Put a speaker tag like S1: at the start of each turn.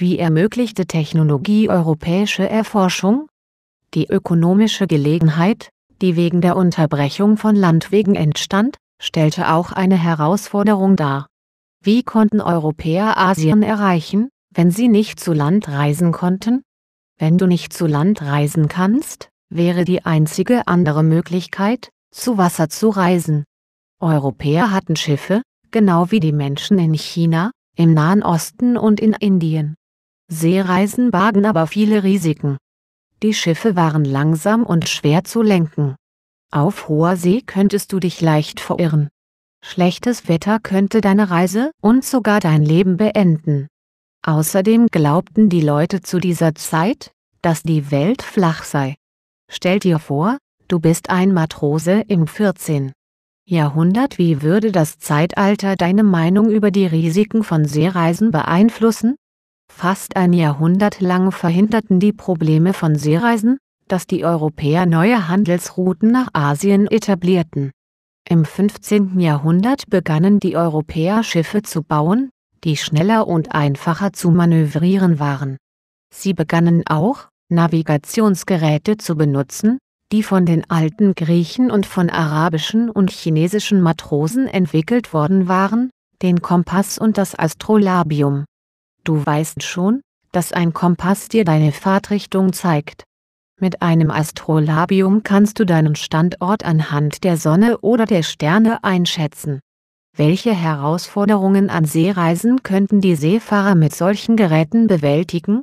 S1: Wie ermöglichte Technologie europäische Erforschung? Die ökonomische Gelegenheit, die wegen der Unterbrechung von Landwegen entstand, stellte auch eine Herausforderung dar. Wie konnten Europäer Asien erreichen, wenn sie nicht zu Land reisen konnten? Wenn du nicht zu Land reisen kannst, wäre die einzige andere Möglichkeit, zu Wasser zu reisen. Europäer hatten Schiffe, genau wie die Menschen in China, im Nahen Osten und in Indien. Seereisen bargen aber viele Risiken. Die Schiffe waren langsam und schwer zu lenken. Auf hoher See könntest du dich leicht verirren. Schlechtes Wetter könnte deine Reise und sogar dein Leben beenden. Außerdem glaubten die Leute zu dieser Zeit, dass die Welt flach sei. Stell dir vor, du bist ein Matrose im 14. Jahrhundert. Wie würde das Zeitalter deine Meinung über die Risiken von Seereisen beeinflussen? Fast ein Jahrhundert lang verhinderten die Probleme von Seereisen, dass die Europäer neue Handelsrouten nach Asien etablierten. Im 15. Jahrhundert begannen die Europäer Schiffe zu bauen, die schneller und einfacher zu manövrieren waren. Sie begannen auch, Navigationsgeräte zu benutzen, die von den alten Griechen und von arabischen und chinesischen Matrosen entwickelt worden waren, den Kompass und das Astrolabium. Du weißt schon, dass ein Kompass dir deine Fahrtrichtung zeigt. Mit einem Astrolabium kannst du deinen Standort anhand der Sonne oder der Sterne einschätzen. Welche Herausforderungen an Seereisen könnten die Seefahrer mit solchen Geräten bewältigen?